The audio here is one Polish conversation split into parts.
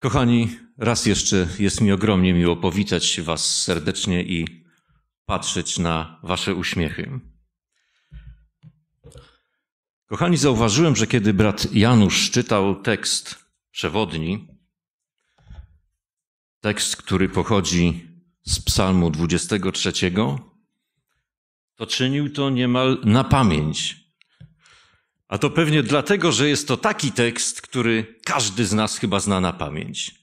Kochani, raz jeszcze jest mi ogromnie miło powitać Was serdecznie i patrzeć na Wasze uśmiechy. Kochani, zauważyłem, że kiedy brat Janusz czytał tekst przewodni, tekst, który pochodzi z Psalmu 23, to czynił to niemal na pamięć. A to pewnie dlatego, że jest to taki tekst, który każdy z nas chyba zna na pamięć.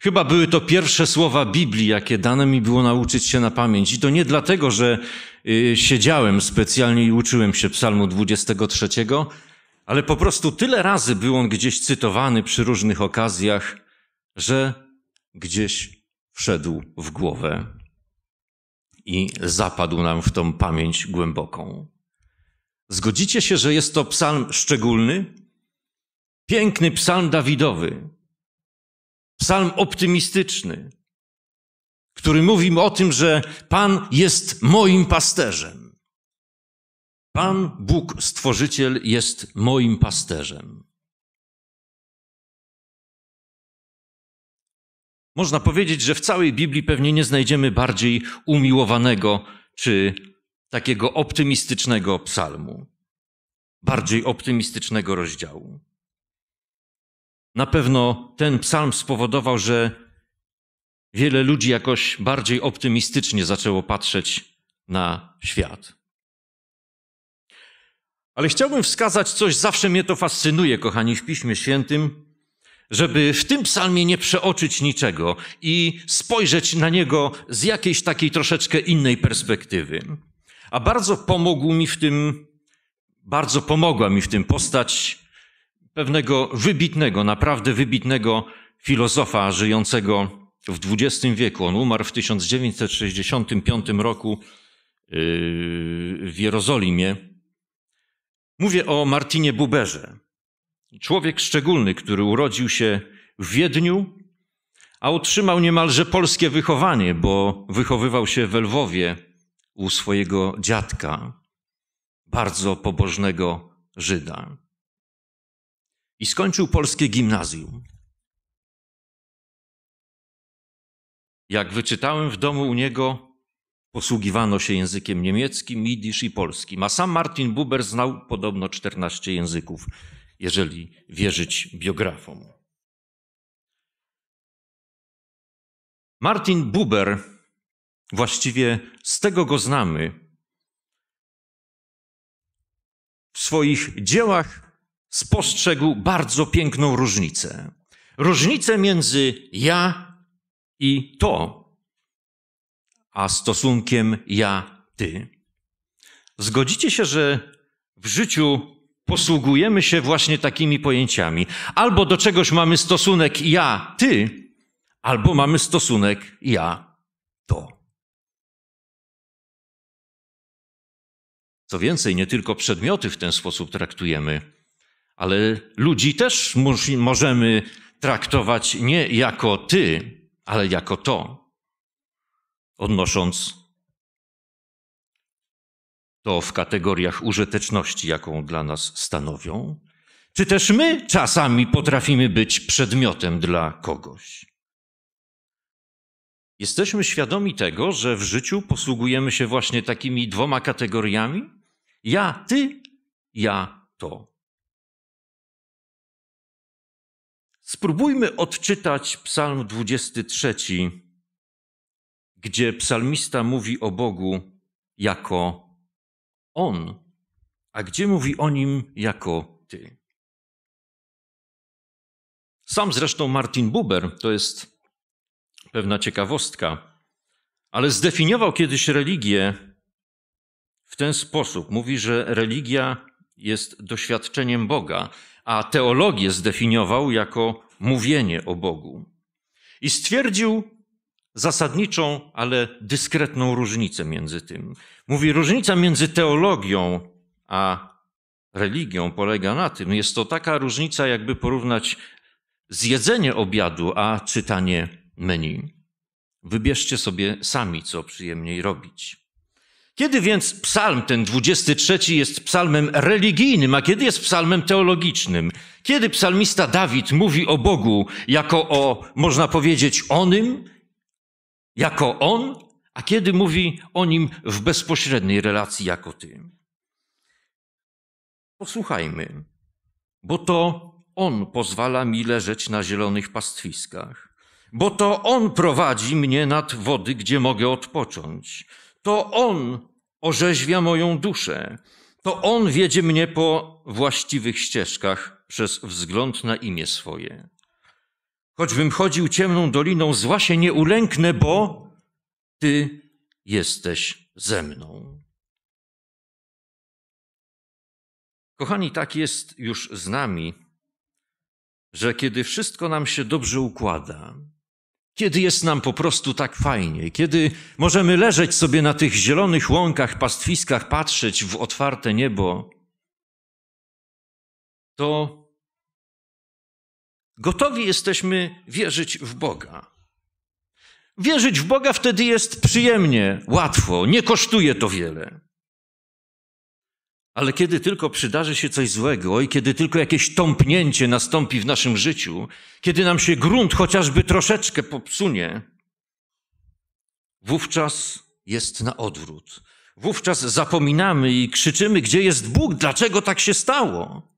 Chyba były to pierwsze słowa Biblii, jakie dane mi było nauczyć się na pamięć. I to nie dlatego, że yy, siedziałem specjalnie i uczyłem się Psalmu 23, ale po prostu tyle razy był on gdzieś cytowany przy różnych okazjach, że gdzieś wszedł w głowę i zapadł nam w tą pamięć głęboką. Zgodzicie się, że jest to psalm szczególny? Piękny psalm Dawidowy, psalm optymistyczny, który mówi o tym, że Pan jest moim pasterzem. Pan Bóg, stworzyciel, jest moim pasterzem. Można powiedzieć, że w całej Biblii pewnie nie znajdziemy bardziej umiłowanego czy takiego optymistycznego psalmu, bardziej optymistycznego rozdziału. Na pewno ten psalm spowodował, że wiele ludzi jakoś bardziej optymistycznie zaczęło patrzeć na świat. Ale chciałbym wskazać coś, zawsze mnie to fascynuje, kochani, w Piśmie Świętym, żeby w tym psalmie nie przeoczyć niczego i spojrzeć na niego z jakiejś takiej troszeczkę innej perspektywy. A bardzo pomógł mi w tym, bardzo pomogła mi w tym postać pewnego wybitnego, naprawdę wybitnego filozofa żyjącego w XX wieku. On umarł w 1965 roku yy, w Jerozolimie. Mówię o Martinie Buberze. Człowiek szczególny, który urodził się w Wiedniu, a otrzymał niemalże polskie wychowanie, bo wychowywał się w Lwowie u swojego dziadka, bardzo pobożnego Żyda. I skończył polskie gimnazjum. Jak wyczytałem w domu u niego, posługiwano się językiem niemieckim, jidysz i polskim, a sam Martin Buber znał podobno 14 języków, jeżeli wierzyć biografom. Martin Buber Właściwie z tego go znamy. W swoich dziełach spostrzegł bardzo piękną różnicę. Różnicę między ja i to, a stosunkiem ja-ty. Zgodzicie się, że w życiu posługujemy się właśnie takimi pojęciami. Albo do czegoś mamy stosunek ja, ty, albo mamy stosunek ja, to. Co więcej, nie tylko przedmioty w ten sposób traktujemy, ale ludzi też możemy traktować nie jako ty, ale jako to, odnosząc to w kategoriach użyteczności, jaką dla nas stanowią, czy też my czasami potrafimy być przedmiotem dla kogoś. Jesteśmy świadomi tego, że w życiu posługujemy się właśnie takimi dwoma kategoriami? Ja, ty, ja, to. Spróbujmy odczytać Psalm 23, gdzie psalmista mówi o Bogu jako On, a gdzie mówi o Nim jako Ty. Sam zresztą Martin Buber, to jest pewna ciekawostka, ale zdefiniował kiedyś religię w ten sposób. Mówi, że religia jest doświadczeniem Boga, a teologię zdefiniował jako mówienie o Bogu. I stwierdził zasadniczą, ale dyskretną różnicę między tym. Mówi, różnica między teologią a religią polega na tym, jest to taka różnica, jakby porównać zjedzenie obiadu, a czytanie menu. Wybierzcie sobie sami, co przyjemniej robić. Kiedy więc psalm ten 23 jest psalmem religijnym, a kiedy jest psalmem teologicznym? Kiedy psalmista Dawid mówi o Bogu jako o, można powiedzieć, onym, jako on, a kiedy mówi o nim w bezpośredniej relacji jako ty? Posłuchajmy, bo to on pozwala mi leżeć na zielonych pastwiskach, bo to on prowadzi mnie nad wody, gdzie mogę odpocząć to On orzeźwia moją duszę. To On wiedzie mnie po właściwych ścieżkach przez wzgląd na imię swoje. Choćbym chodził ciemną doliną, zła się nie ulęknę, bo Ty jesteś ze mną. Kochani, tak jest już z nami, że kiedy wszystko nam się dobrze układa, kiedy jest nam po prostu tak fajnie, kiedy możemy leżeć sobie na tych zielonych łąkach, pastwiskach, patrzeć w otwarte niebo, to gotowi jesteśmy wierzyć w Boga. Wierzyć w Boga wtedy jest przyjemnie, łatwo, nie kosztuje to wiele. Ale kiedy tylko przydarzy się coś złego i kiedy tylko jakieś tąpnięcie nastąpi w naszym życiu, kiedy nam się grunt chociażby troszeczkę popsunie, wówczas jest na odwrót. Wówczas zapominamy i krzyczymy, gdzie jest Bóg, dlaczego tak się stało.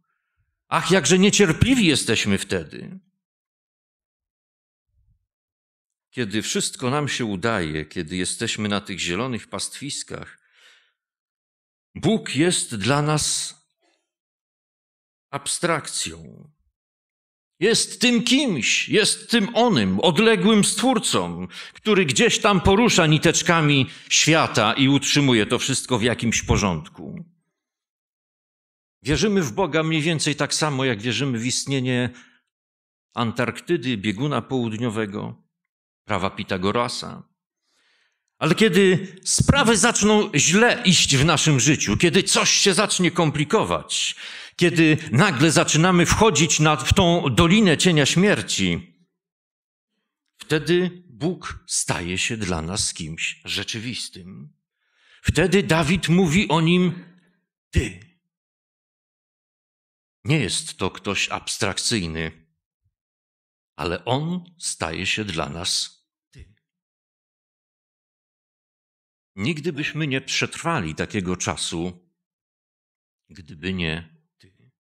Ach, jakże niecierpliwi jesteśmy wtedy. Kiedy wszystko nam się udaje, kiedy jesteśmy na tych zielonych pastwiskach, Bóg jest dla nas abstrakcją. Jest tym kimś, jest tym onym, odległym stwórcą, który gdzieś tam porusza niteczkami świata i utrzymuje to wszystko w jakimś porządku. Wierzymy w Boga mniej więcej tak samo, jak wierzymy w istnienie Antarktydy, bieguna południowego, prawa Pitagorasa, ale kiedy sprawy zaczną źle iść w naszym życiu, kiedy coś się zacznie komplikować, kiedy nagle zaczynamy wchodzić na, w tą dolinę cienia śmierci, wtedy Bóg staje się dla nas kimś rzeczywistym. Wtedy Dawid mówi o nim Ty. Nie jest to ktoś abstrakcyjny, ale on staje się dla nas Nigdy byśmy nie przetrwali takiego czasu, gdyby nie Ty.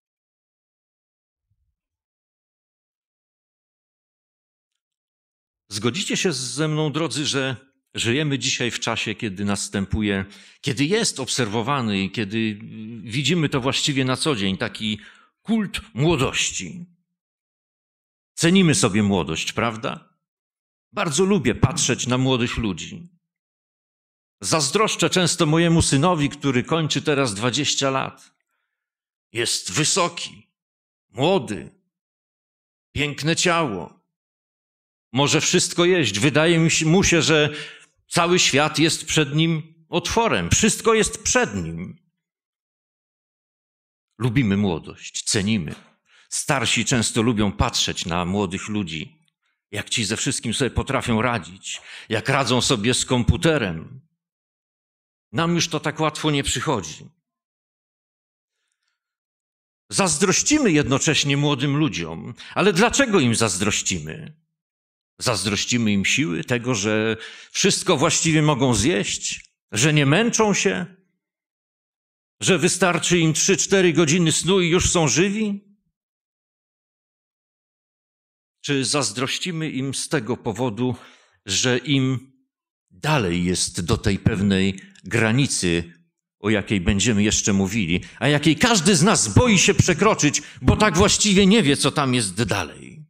Zgodzicie się ze mną, drodzy, że żyjemy dzisiaj w czasie, kiedy następuje, kiedy jest obserwowany i kiedy widzimy to właściwie na co dzień, taki kult młodości. Cenimy sobie młodość, prawda? Bardzo lubię patrzeć na młodych ludzi. Zazdroszczę często mojemu synowi, który kończy teraz 20 lat. Jest wysoki, młody, piękne ciało. Może wszystko jeść. Wydaje mu się, że cały świat jest przed nim otworem. Wszystko jest przed nim. Lubimy młodość, cenimy. Starsi często lubią patrzeć na młodych ludzi, jak ci ze wszystkim sobie potrafią radzić, jak radzą sobie z komputerem, nam już to tak łatwo nie przychodzi. Zazdrościmy jednocześnie młodym ludziom, ale dlaczego im zazdrościmy? Zazdrościmy im siły, tego, że wszystko właściwie mogą zjeść, że nie męczą się, że wystarczy im 3-4 godziny snu i już są żywi? Czy zazdrościmy im z tego powodu, że im dalej jest do tej pewnej granicy, o jakiej będziemy jeszcze mówili, a jakiej każdy z nas boi się przekroczyć, bo tak właściwie nie wie, co tam jest dalej.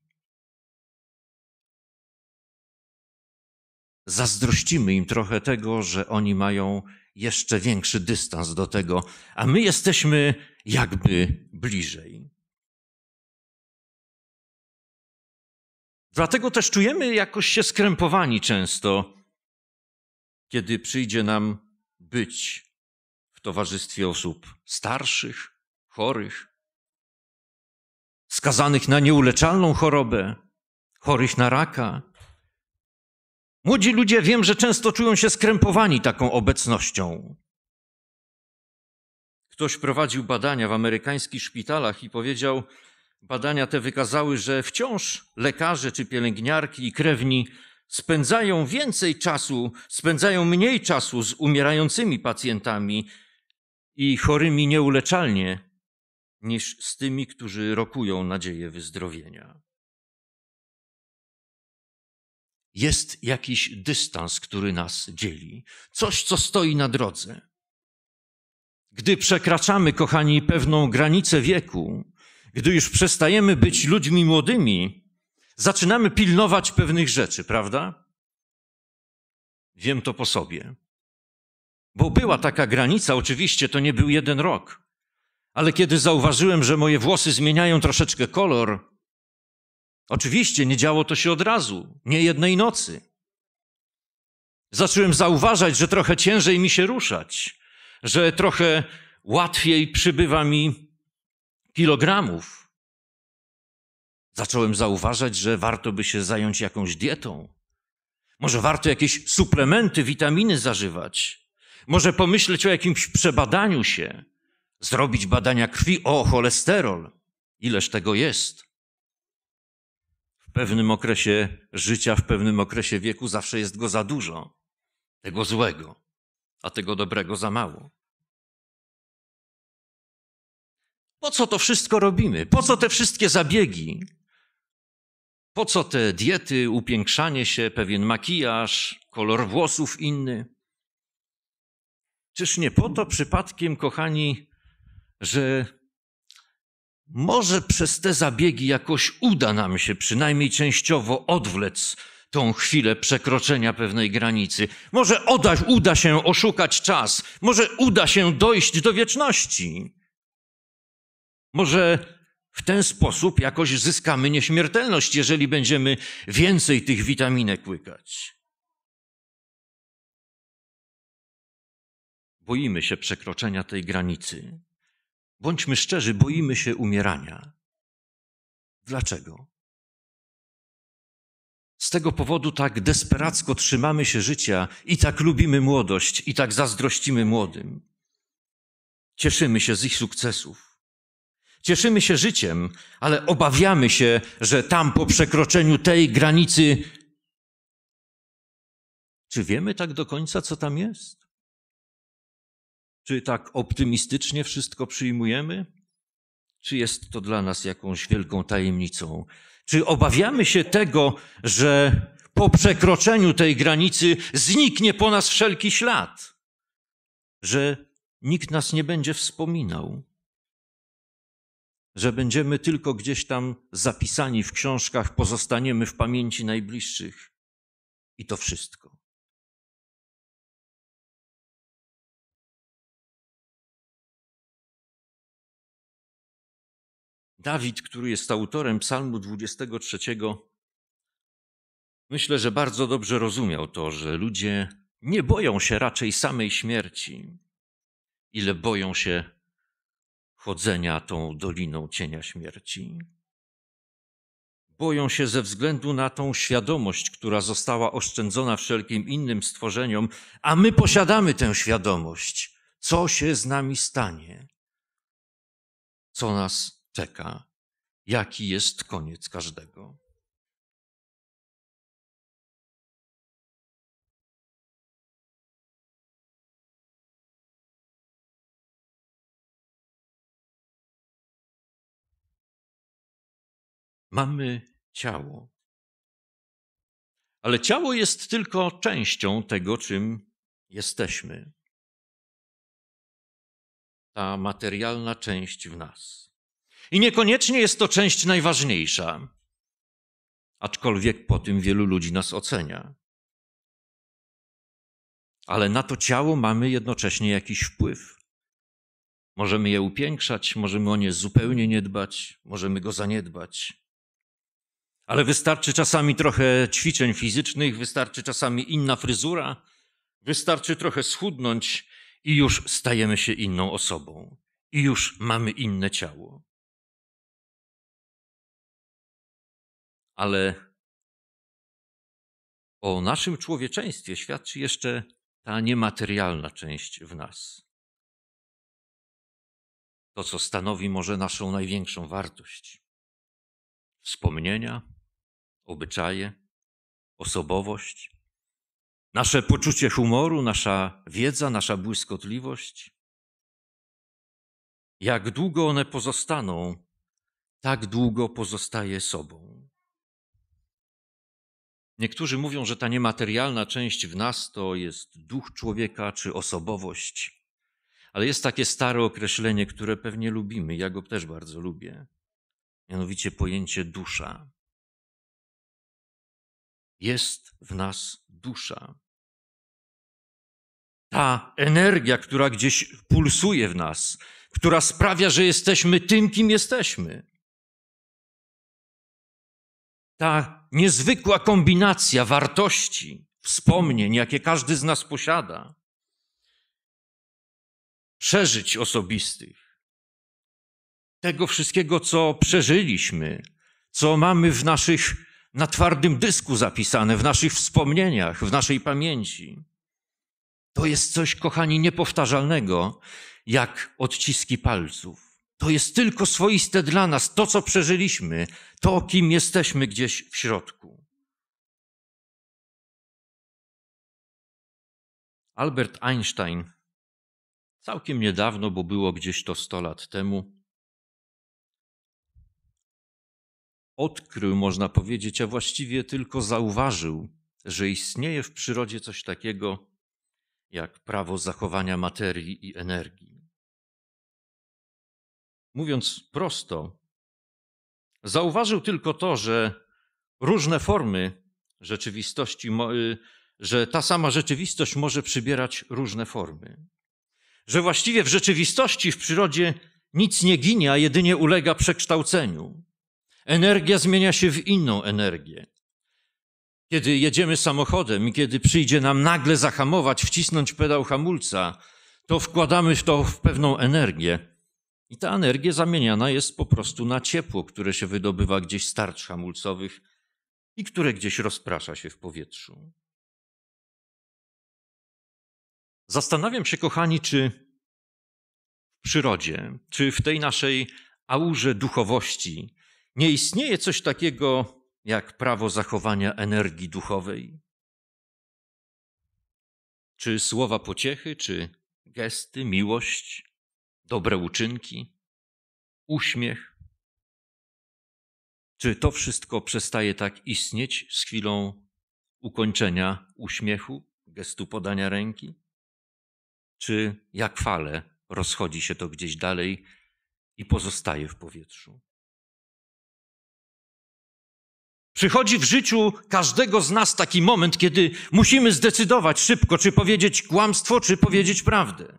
Zazdrościmy im trochę tego, że oni mają jeszcze większy dystans do tego, a my jesteśmy jakby bliżej. Dlatego też czujemy jakoś się skrępowani często, kiedy przyjdzie nam być w towarzystwie osób starszych, chorych, skazanych na nieuleczalną chorobę, chorych na raka. Młodzi ludzie wiem, że często czują się skrępowani taką obecnością. Ktoś prowadził badania w amerykańskich szpitalach i powiedział, badania te wykazały, że wciąż lekarze czy pielęgniarki i krewni spędzają więcej czasu, spędzają mniej czasu z umierającymi pacjentami i chorymi nieuleczalnie, niż z tymi, którzy rokują nadzieję wyzdrowienia. Jest jakiś dystans, który nas dzieli, coś, co stoi na drodze. Gdy przekraczamy, kochani, pewną granicę wieku, gdy już przestajemy być ludźmi młodymi, zaczynamy pilnować pewnych rzeczy, prawda? Wiem to po sobie. Bo była taka granica, oczywiście to nie był jeden rok, ale kiedy zauważyłem, że moje włosy zmieniają troszeczkę kolor, oczywiście nie działo to się od razu, nie jednej nocy. Zacząłem zauważać, że trochę ciężej mi się ruszać, że trochę łatwiej przybywa mi kilogramów. Zacząłem zauważać, że warto by się zająć jakąś dietą. Może warto jakieś suplementy, witaminy zażywać. Może pomyśleć o jakimś przebadaniu się, zrobić badania krwi, o cholesterol. Ileż tego jest? W pewnym okresie życia, w pewnym okresie wieku zawsze jest go za dużo, tego złego, a tego dobrego za mało. Po co to wszystko robimy? Po co te wszystkie zabiegi? Po co te diety, upiększanie się, pewien makijaż, kolor włosów inny? Czyż nie po to przypadkiem, kochani, że może przez te zabiegi jakoś uda nam się przynajmniej częściowo odwlec tą chwilę przekroczenia pewnej granicy. Może uda się oszukać czas, może uda się dojść do wieczności. Może w ten sposób jakoś zyskamy nieśmiertelność, jeżeli będziemy więcej tych witaminek łykać. Boimy się przekroczenia tej granicy. Bądźmy szczerzy, boimy się umierania. Dlaczego? Z tego powodu tak desperacko trzymamy się życia i tak lubimy młodość i tak zazdrościmy młodym. Cieszymy się z ich sukcesów. Cieszymy się życiem, ale obawiamy się, że tam po przekroczeniu tej granicy. Czy wiemy tak do końca, co tam jest? Czy tak optymistycznie wszystko przyjmujemy? Czy jest to dla nas jakąś wielką tajemnicą? Czy obawiamy się tego, że po przekroczeniu tej granicy zniknie po nas wszelki ślad? Że nikt nas nie będzie wspominał? że będziemy tylko gdzieś tam zapisani w książkach, pozostaniemy w pamięci najbliższych i to wszystko. Dawid, który jest autorem Psalmu 23, myślę, że bardzo dobrze rozumiał to, że ludzie nie boją się raczej samej śmierci, ile boją się chodzenia tą doliną cienia śmierci. Boją się ze względu na tą świadomość, która została oszczędzona wszelkim innym stworzeniom, a my posiadamy tę świadomość, co się z nami stanie, co nas czeka, jaki jest koniec każdego. Mamy ciało. Ale ciało jest tylko częścią tego, czym jesteśmy. Ta materialna część w nas. I niekoniecznie jest to część najważniejsza, aczkolwiek po tym wielu ludzi nas ocenia. Ale na to ciało mamy jednocześnie jakiś wpływ. Możemy je upiększać, możemy o nie zupełnie nie dbać, możemy go zaniedbać. Ale wystarczy czasami trochę ćwiczeń fizycznych, wystarczy czasami inna fryzura, wystarczy trochę schudnąć i już stajemy się inną osobą, i już mamy inne ciało. Ale o naszym człowieczeństwie świadczy jeszcze ta niematerialna część w nas. To, co stanowi może naszą największą wartość. Wspomnienia, obyczaje, osobowość, nasze poczucie humoru, nasza wiedza, nasza błyskotliwość. Jak długo one pozostaną, tak długo pozostaje sobą. Niektórzy mówią, że ta niematerialna część w nas to jest duch człowieka czy osobowość. Ale jest takie stare określenie, które pewnie lubimy, ja go też bardzo lubię, mianowicie pojęcie dusza jest w nas dusza. Ta energia, która gdzieś pulsuje w nas, która sprawia, że jesteśmy tym, kim jesteśmy. Ta niezwykła kombinacja wartości, wspomnień, jakie każdy z nas posiada, przeżyć osobistych, tego wszystkiego, co przeżyliśmy, co mamy w naszych na twardym dysku zapisane w naszych wspomnieniach, w naszej pamięci. To jest coś, kochani, niepowtarzalnego, jak odciski palców. To jest tylko swoiste dla nas, to co przeżyliśmy, to kim jesteśmy gdzieś w środku. Albert Einstein całkiem niedawno, bo było gdzieś to 100 lat temu, odkrył, można powiedzieć, a właściwie tylko zauważył, że istnieje w przyrodzie coś takiego jak prawo zachowania materii i energii. Mówiąc prosto, zauważył tylko to, że różne formy rzeczywistości, y, że ta sama rzeczywistość może przybierać różne formy. Że właściwie w rzeczywistości, w przyrodzie nic nie ginie, a jedynie ulega przekształceniu. Energia zmienia się w inną energię. Kiedy jedziemy samochodem i kiedy przyjdzie nam nagle zahamować, wcisnąć pedał hamulca, to wkładamy w to w pewną energię. I ta energia zamieniana jest po prostu na ciepło, które się wydobywa gdzieś z tarcz hamulcowych i które gdzieś rozprasza się w powietrzu. Zastanawiam się, kochani, czy w przyrodzie, czy w tej naszej aurze duchowości nie istnieje coś takiego jak prawo zachowania energii duchowej. Czy słowa pociechy, czy gesty, miłość, dobre uczynki, uśmiech, czy to wszystko przestaje tak istnieć z chwilą ukończenia uśmiechu, gestu podania ręki? Czy jak fale rozchodzi się to gdzieś dalej i pozostaje w powietrzu? Przychodzi w życiu każdego z nas taki moment, kiedy musimy zdecydować szybko, czy powiedzieć kłamstwo, czy powiedzieć prawdę.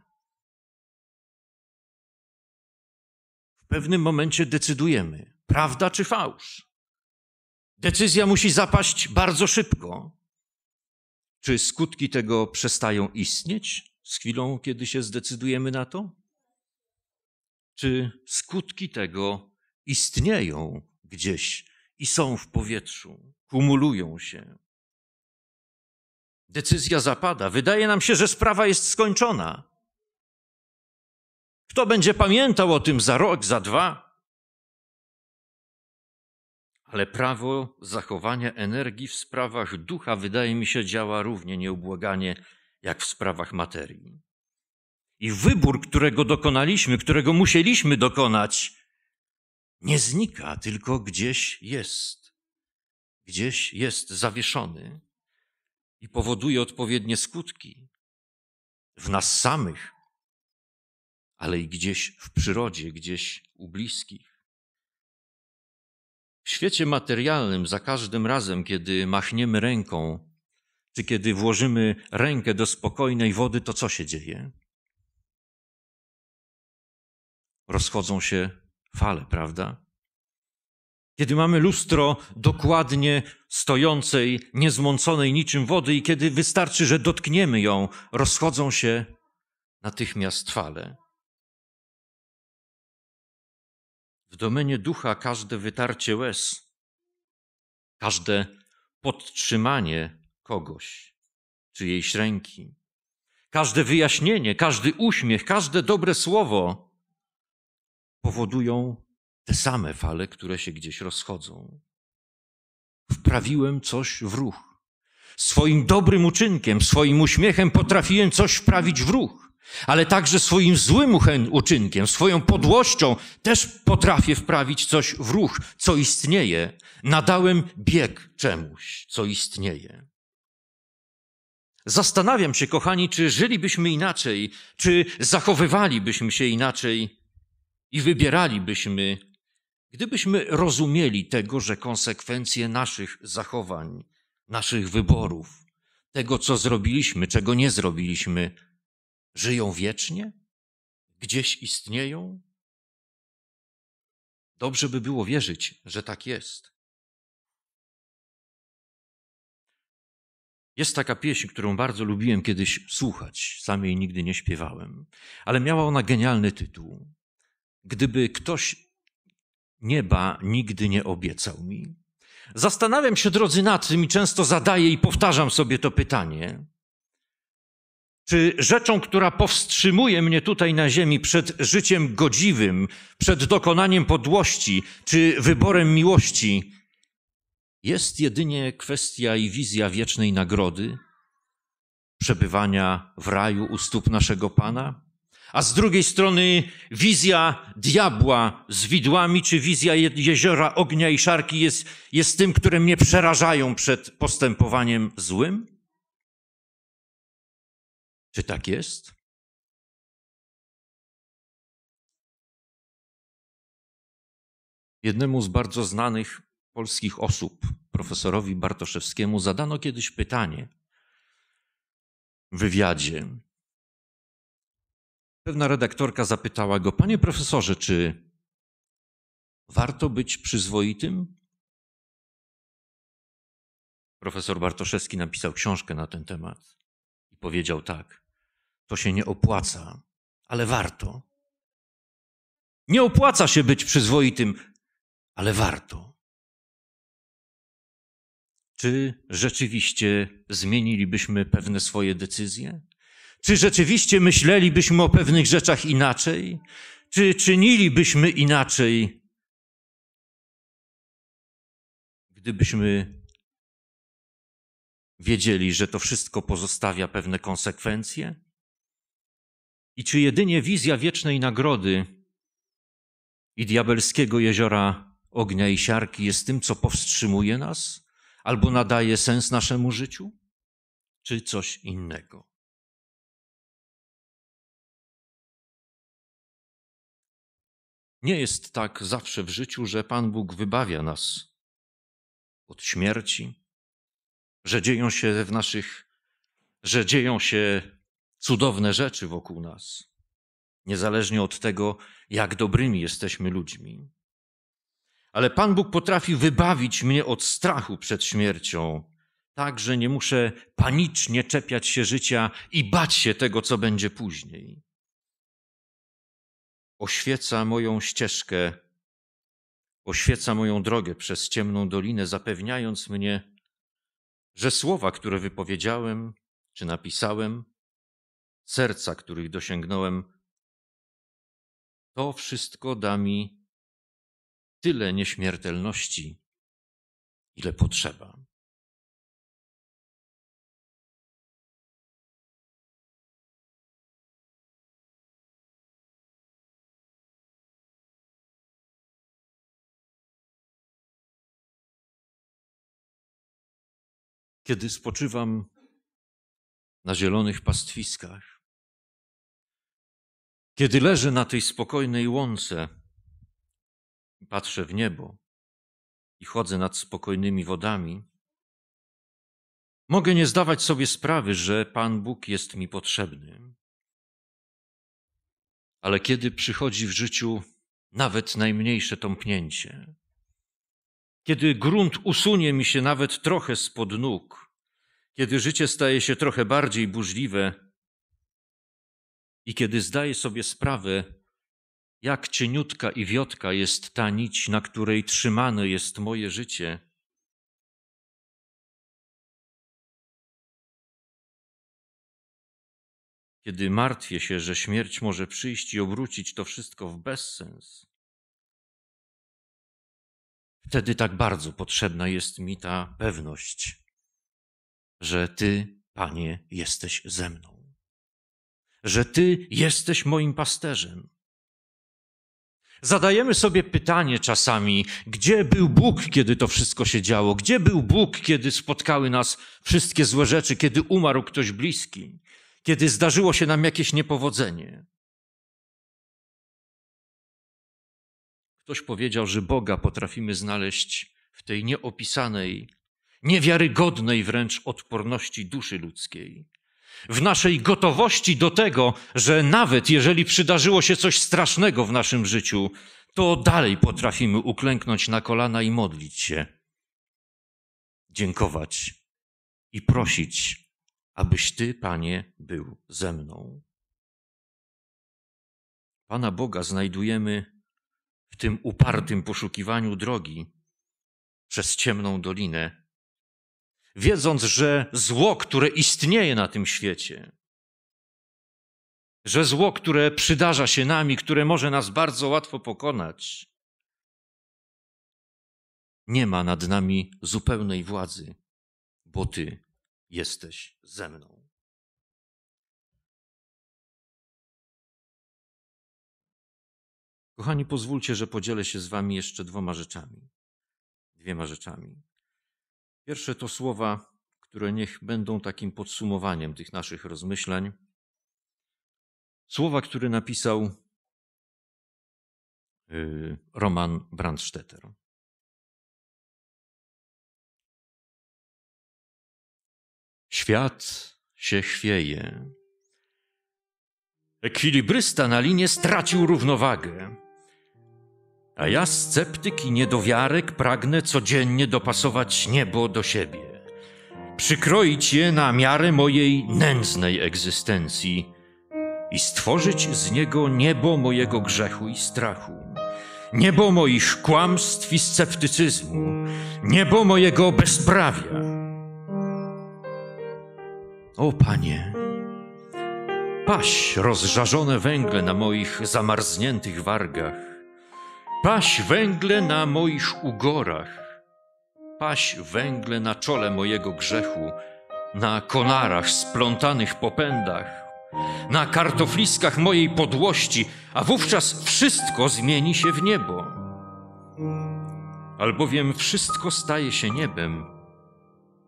W pewnym momencie decydujemy, prawda czy fałsz. Decyzja musi zapaść bardzo szybko. Czy skutki tego przestają istnieć z chwilą, kiedy się zdecydujemy na to? Czy skutki tego istnieją gdzieś i są w powietrzu, kumulują się. Decyzja zapada. Wydaje nam się, że sprawa jest skończona. Kto będzie pamiętał o tym za rok, za dwa? Ale prawo zachowania energii w sprawach ducha, wydaje mi się, działa równie nieubłaganie jak w sprawach materii. I wybór, którego dokonaliśmy, którego musieliśmy dokonać, nie znika, tylko gdzieś jest. Gdzieś jest zawieszony i powoduje odpowiednie skutki w nas samych, ale i gdzieś w przyrodzie, gdzieś u bliskich. W świecie materialnym, za każdym razem, kiedy machniemy ręką, czy kiedy włożymy rękę do spokojnej wody, to co się dzieje? Rozchodzą się fale, prawda? Kiedy mamy lustro dokładnie stojącej, niezmąconej niczym wody, i kiedy wystarczy, że dotkniemy ją, rozchodzą się natychmiast fale. W domenie ducha każde wytarcie łez, każde podtrzymanie kogoś, czyjejś ręki, każde wyjaśnienie, każdy uśmiech, każde dobre słowo powodują te same fale, które się gdzieś rozchodzą. Wprawiłem coś w ruch. Swoim dobrym uczynkiem, swoim uśmiechem potrafiłem coś wprawić w ruch, ale także swoim złym uczynkiem, swoją podłością też potrafię wprawić coś w ruch, co istnieje. Nadałem bieg czemuś, co istnieje. Zastanawiam się, kochani, czy żylibyśmy inaczej, czy zachowywalibyśmy się inaczej, i wybieralibyśmy, gdybyśmy rozumieli tego, że konsekwencje naszych zachowań, naszych wyborów, tego co zrobiliśmy, czego nie zrobiliśmy, żyją wiecznie, gdzieś istnieją? Dobrze by było wierzyć, że tak jest. Jest taka pieśń, którą bardzo lubiłem kiedyś słuchać, sam jej nigdy nie śpiewałem, ale miała ona genialny tytuł gdyby ktoś nieba nigdy nie obiecał mi? Zastanawiam się, drodzy, nad tym i często zadaję i powtarzam sobie to pytanie. Czy rzeczą, która powstrzymuje mnie tutaj na ziemi przed życiem godziwym, przed dokonaniem podłości, czy wyborem miłości, jest jedynie kwestia i wizja wiecznej nagrody, przebywania w raju u stóp naszego Pana? a z drugiej strony wizja diabła z widłami, czy wizja jeziora ognia i szarki jest, jest tym, które mnie przerażają przed postępowaniem złym? Czy tak jest? Jednemu z bardzo znanych polskich osób, profesorowi Bartoszewskiemu, zadano kiedyś pytanie w wywiadzie, Pewna redaktorka zapytała go: Panie profesorze, czy warto być przyzwoitym? Profesor Bartoszewski napisał książkę na ten temat i powiedział tak: To się nie opłaca, ale warto. Nie opłaca się być przyzwoitym, ale warto. Czy rzeczywiście zmienilibyśmy pewne swoje decyzje? Czy rzeczywiście myślelibyśmy o pewnych rzeczach inaczej? Czy czynilibyśmy inaczej, gdybyśmy wiedzieli, że to wszystko pozostawia pewne konsekwencje? I czy jedynie wizja wiecznej nagrody i diabelskiego jeziora ognia i siarki jest tym, co powstrzymuje nas albo nadaje sens naszemu życiu? Czy coś innego? Nie jest tak zawsze w życiu, że Pan Bóg wybawia nas od śmierci, że dzieją się w naszych, że dzieją się cudowne rzeczy wokół nas, niezależnie od tego, jak dobrymi jesteśmy ludźmi. Ale Pan Bóg potrafi wybawić mnie od strachu przed śmiercią, tak że nie muszę panicznie czepiać się życia i bać się tego, co będzie później oświeca moją ścieżkę, oświeca moją drogę przez ciemną dolinę, zapewniając mnie, że słowa, które wypowiedziałem czy napisałem, serca, których dosięgnąłem, to wszystko da mi tyle nieśmiertelności, ile potrzeba. kiedy spoczywam na zielonych pastwiskach, kiedy leżę na tej spokojnej łące, patrzę w niebo i chodzę nad spokojnymi wodami, mogę nie zdawać sobie sprawy, że Pan Bóg jest mi potrzebny. Ale kiedy przychodzi w życiu nawet najmniejsze tąpnięcie, kiedy grunt usunie mi się nawet trochę spod nóg, kiedy życie staje się trochę bardziej burzliwe i kiedy zdaję sobie sprawę, jak cieniutka i wiotka jest ta nić, na której trzymane jest moje życie. Kiedy martwię się, że śmierć może przyjść i obrócić to wszystko w bezsens, Wtedy tak bardzo potrzebna jest mi ta pewność, że Ty, Panie, jesteś ze mną, że Ty jesteś moim pasterzem. Zadajemy sobie pytanie czasami, gdzie był Bóg, kiedy to wszystko się działo? Gdzie był Bóg, kiedy spotkały nas wszystkie złe rzeczy, kiedy umarł ktoś bliski, kiedy zdarzyło się nam jakieś niepowodzenie? Ktoś powiedział, że Boga potrafimy znaleźć w tej nieopisanej, niewiarygodnej wręcz odporności duszy ludzkiej. W naszej gotowości do tego, że nawet jeżeli przydarzyło się coś strasznego w naszym życiu, to dalej potrafimy uklęknąć na kolana i modlić się, dziękować i prosić, abyś Ty, Panie, był ze mną. Pana Boga znajdujemy w tym upartym poszukiwaniu drogi przez ciemną dolinę, wiedząc, że zło, które istnieje na tym świecie, że zło, które przydarza się nami, które może nas bardzo łatwo pokonać, nie ma nad nami zupełnej władzy, bo Ty jesteś ze mną. Kochani, pozwólcie, że podzielę się z Wami jeszcze dwoma rzeczami. Dwiema rzeczami. Pierwsze to słowa, które niech będą takim podsumowaniem tych naszych rozmyślań. Słowa, które napisał y, Roman Brandstetter. Świat się chwieje. Ekwilibrysta na linie stracił równowagę. A ja, sceptyk i niedowiarek, pragnę codziennie dopasować niebo do siebie, przykroić je na miarę mojej nędznej egzystencji i stworzyć z niego niebo mojego grzechu i strachu, niebo moich kłamstw i sceptycyzmu, niebo mojego bezprawia. O Panie, paś rozżarzone węgle na moich zamarzniętych wargach, Paś węgle na moich ugorach, paś węgle na czole mojego grzechu, na konarach splątanych popędach, na kartofliskach mojej podłości, a wówczas wszystko zmieni się w niebo. Albowiem wszystko staje się niebem,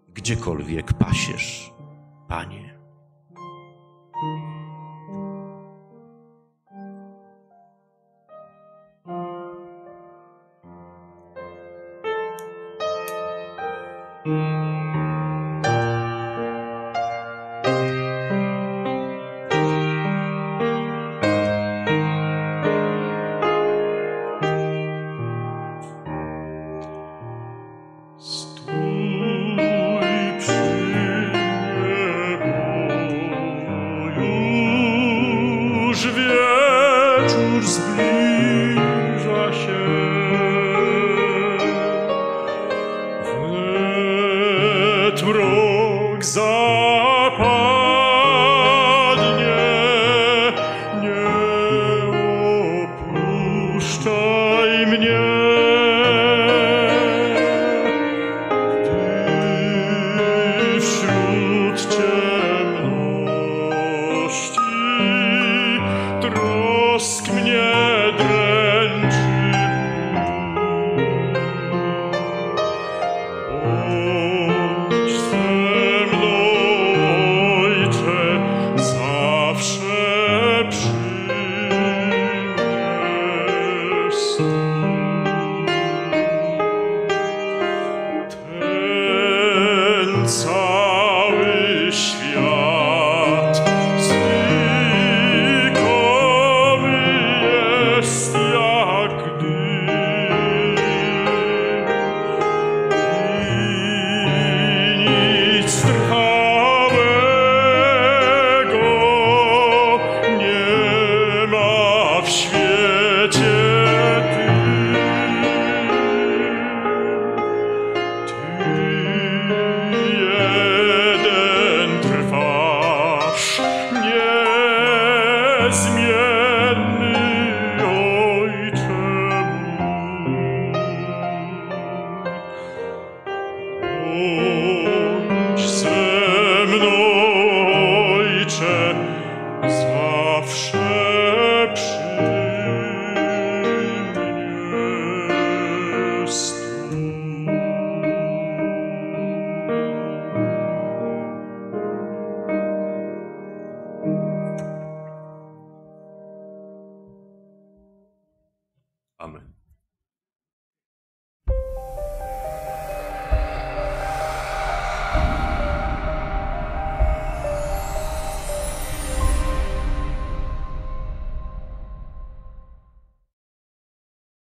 gdziekolwiek pasiesz, Panie.